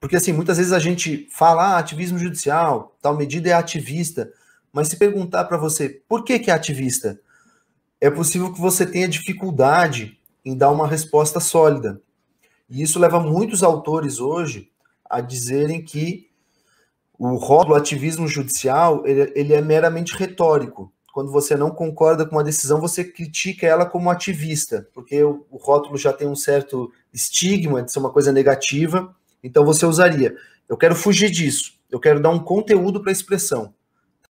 Porque, assim, muitas vezes a gente fala, ah, ativismo judicial, tal medida é ativista, mas se perguntar para você por que, que é ativista, é possível que você tenha dificuldade em dar uma resposta sólida. E isso leva muitos autores hoje a dizerem que o rótulo ativismo judicial ele, ele é meramente retórico. Quando você não concorda com uma decisão, você critica ela como ativista, porque o, o rótulo já tem um certo estigma de ser uma coisa negativa então você usaria: eu quero fugir disso, eu quero dar um conteúdo para a expressão.